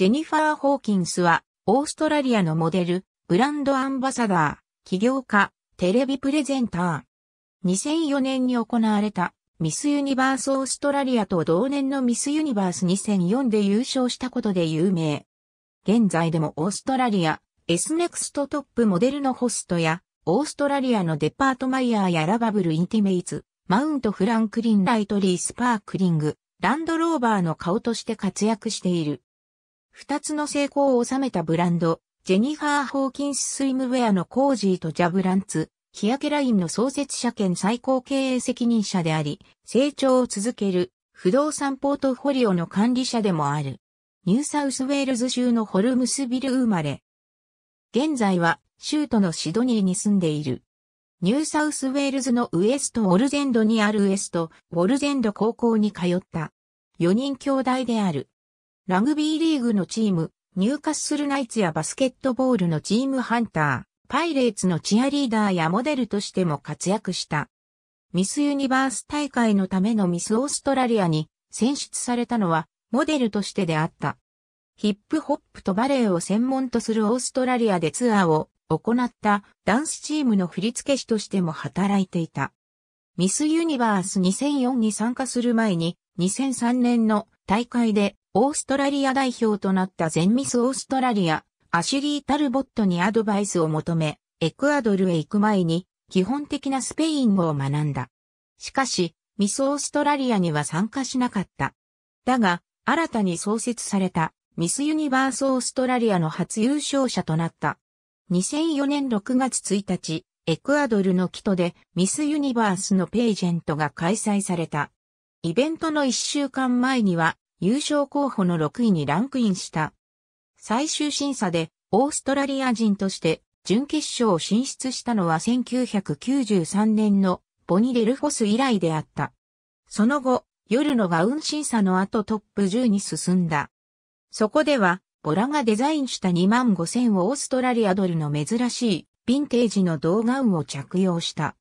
ジェニファー・ホーキンスは、オーストラリアのモデル、ブランドアンバサダー、起業家、テレビプレゼンター。2004年に行われた、ミスユニバースオーストラリアと同年のミスユニバース2004で優勝したことで有名。現在でもオーストラリア、S ネクストトップモデルのホストや、オーストラリアのデパートマイヤーやラバブルインティメイツ、マウントフランクリンライトリースパークリング、ランドローバーの顔として活躍している。二つの成功を収めたブランド、ジェニファー・ホーキンス・スイムウェアのコージーとジャブランツ、日焼けラインの創設者兼最高経営責任者であり、成長を続ける不動産ポートフォリオの管理者でもある。ニューサウスウェールズ州のホルムスビル生まれ。現在は州都のシドニーに住んでいる。ニューサウスウェールズのウエストウォルゼンドにあるウエストウォルゼンド高校に通った。4人兄弟である。ラグビーリーグのチーム、ニューカッスルナイツやバスケットボールのチームハンター、パイレーツのチアリーダーやモデルとしても活躍した。ミスユニバース大会のためのミスオーストラリアに選出されたのはモデルとしてであった。ヒップホップとバレエを専門とするオーストラリアでツアーを行ったダンスチームの振付師としても働いていた。ミスユニバース2004に参加する前に2003年の大会でオーストラリア代表となった全ミスオーストラリア、アシュリー・タルボットにアドバイスを求め、エクアドルへ行く前に基本的なスペイン語を学んだ。しかし、ミスオーストラリアには参加しなかった。だが、新たに創設されたミスユニバースオーストラリアの初優勝者となった。2004年6月1日、エクアドルのキトでミスユニバースのページェントが開催された。イベントの1週間前には優勝候補の6位にランクインした。最終審査でオーストラリア人として準決勝進出したのは1993年のボニ・デルフォス以来であった。その後、夜のガウン審査の後トップ10に進んだ。そこでは、ボラがデザインした2万5000オーストラリアドルの珍しいヴィンテージの銅ガウンを着用した。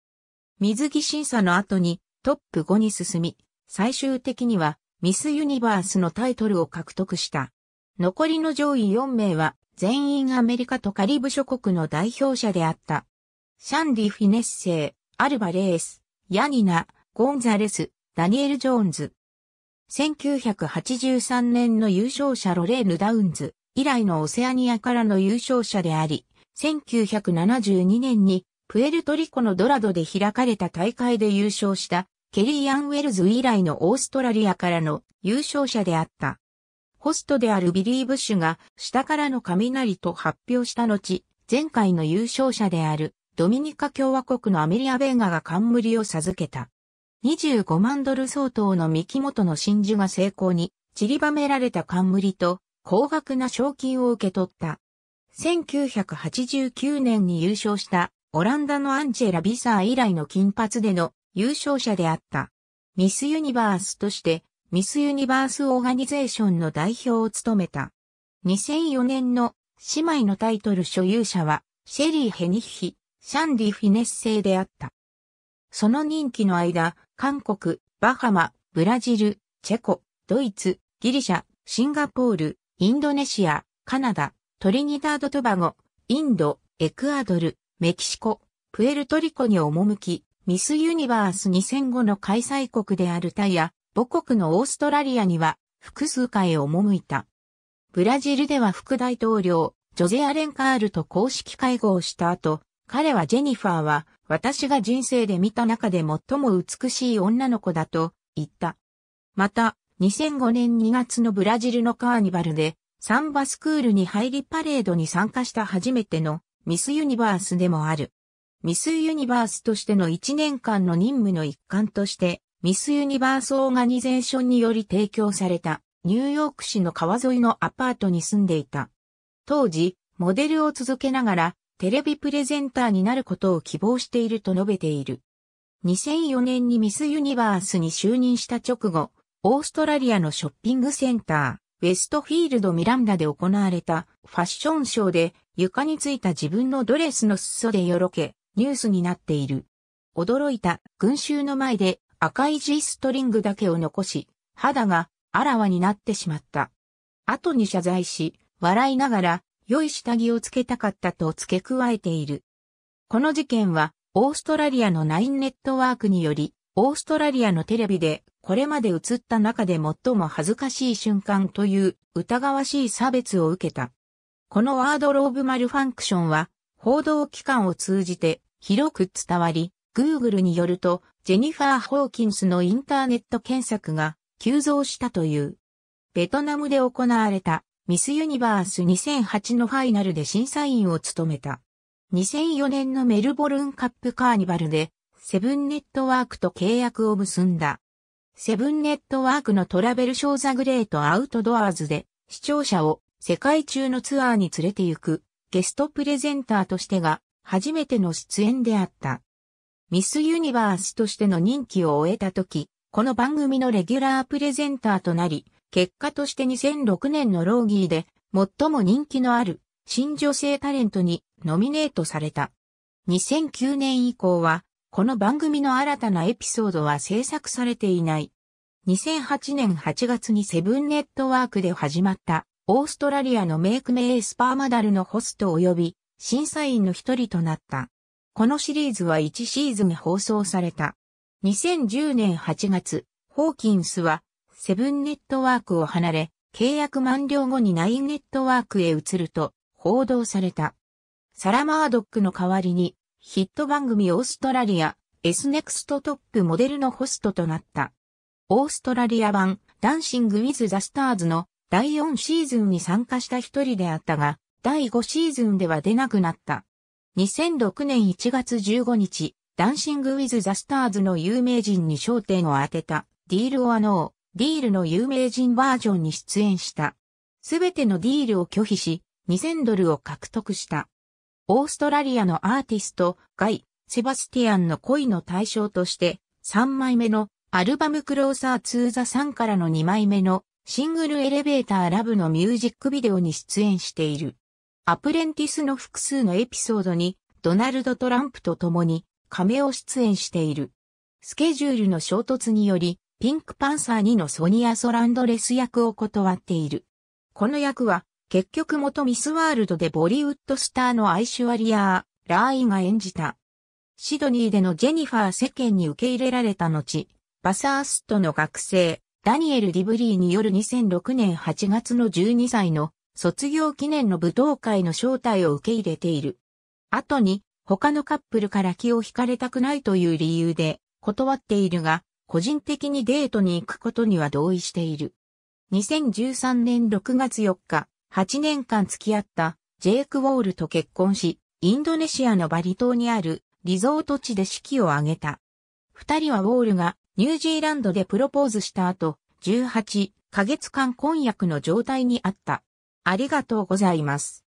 水着審査の後にトップ5に進み、最終的にはミスユニバースのタイトルを獲得した。残りの上位4名は全員アメリカとカリブ諸国の代表者であった。シャンディ・フィネッセイ、アルバレース、ヤニナ、ゴンザレス、ダニエル・ジョーンズ。1983年の優勝者ロレーヌ・ダウンズ以来のオセアニアからの優勝者であり、1972年にプエルトリコのドラドで開かれた大会で優勝したケリー・アン・ウェルズ以来のオーストラリアからの優勝者であった。ホストであるビリー・ブッシュが下からの雷と発表した後、前回の優勝者であるドミニカ共和国のアメリア・ベーガが冠を授けた。25万ドル相当の三木元の真珠が成功に散りばめられた冠と高額な賞金を受け取った。1989年に優勝したオランダのアンジェラ・ビサー以来の金髪での優勝者であった。ミスユニバースとして、ミスユニバースオーガニゼーションの代表を務めた。2004年の姉妹のタイトル所有者は、シェリー・ヘニッヒ、シャンディ・フィネッセイであった。その任期の間、韓国、バハマ、ブラジル、チェコ、ドイツ、ギリシャ、シンガポール、インドネシア、カナダ、トリニダード・トバゴ、インド、エクアドル、メキシコ、プエルトリコに赴き、ミスユニバース2005の開催国であるタイや、母国のオーストラリアには複数回赴いた。ブラジルでは副大統領、ジョゼアレンカールと公式会合をした後、彼はジェニファーは、私が人生で見た中で最も美しい女の子だと言った。また、2005年2月のブラジルのカーニバルで、サンバスクールに入りパレードに参加した初めてのミスユニバースでもある。ミスユニバースとしての1年間の任務の一環として、ミスユニバースオーガニゼーションにより提供された、ニューヨーク市の川沿いのアパートに住んでいた。当時、モデルを続けながら、テレビプレゼンターになることを希望していると述べている。2004年にミスユニバースに就任した直後、オーストラリアのショッピングセンター、ウェストフィールドミランダで行われたファッションショーで床についた自分のドレスの裾でよろけ、ニュースになっている。驚いた群衆の前で赤い G ストリングだけを残し、肌があらわになってしまった。後に謝罪し、笑いながら、良い下着をつけたかったと付け加えている。この事件は、オーストラリアのナインネットワークにより、オーストラリアのテレビで、これまで映った中で最も恥ずかしい瞬間という疑わしい差別を受けた。このワードローブマルファンクションは、報道機関を通じて広く伝わり、Google によると、ジェニファー・ホーキンスのインターネット検索が急増したという。ベトナムで行われたミスユニバース2008のファイナルで審査員を務めた。2004年のメルボルンカップカーニバルでセブンネットワークと契約を結んだ。セブンネットワークのトラベルショーザグレートアウトドアーズで視聴者を世界中のツアーに連れて行くゲストプレゼンターとしてが初めての出演であった。ミスユニバースとしての任期を終えた時、この番組のレギュラープレゼンターとなり、結果として2006年のローギーで最も人気のある新女性タレントにノミネートされた。2009年以降は、この番組の新たなエピソードは制作されていない。2008年8月にセブンネットワークで始まったオーストラリアのメイクメイスパーマダルのホスト及び審査員の一人となった。このシリーズは1シーズン放送された。2010年8月、ホーキンスはセブンネットワークを離れ、契約満了後にナインネットワークへ移ると報道された。サラ・マードックの代わりにヒット番組オーストラリア S ネクストトップモデルのホストとなった。オーストラリア版ダンシング・ウィズ・ザ・スターズの第4シーズンに参加した一人であったが、第5シーズンでは出なくなった。2006年1月15日、ダンシング・ウィズ・ザ・スターズの有名人に焦点を当てた、ディール・オア・ノー、ディールの有名人バージョンに出演した。すべてのディールを拒否し、2000ドルを獲得した。オーストラリアのアーティスト、ガイ・セバスティアンの恋の対象として、3枚目のアルバムクローサーツー・ザンからの2枚目のシングルエレベーターラブのミュージックビデオに出演している。アプレンティスの複数のエピソードにドナルド・トランプと共に亀を出演している。スケジュールの衝突により、ピンクパンサー2のソニア・ソランドレス役を断っている。この役は、結局元ミスワールドでボリウッドスターのアイシュアリアー・ラーイが演じた。シドニーでのジェニファー世間に受け入れられた後、バサーストの学生、ダニエル・ディブリーによる2006年8月の12歳の卒業記念の舞踏会の招待を受け入れている。後に、他のカップルから気を引かれたくないという理由で、断っているが、個人的にデートに行くことには同意している。2013年6月4日、8年間付き合ったジェイク・ウォールと結婚し、インドネシアのバリ島にあるリゾート地で式を挙げた。二人はウォールがニュージーランドでプロポーズした後、18ヶ月間婚約の状態にあった。ありがとうございます。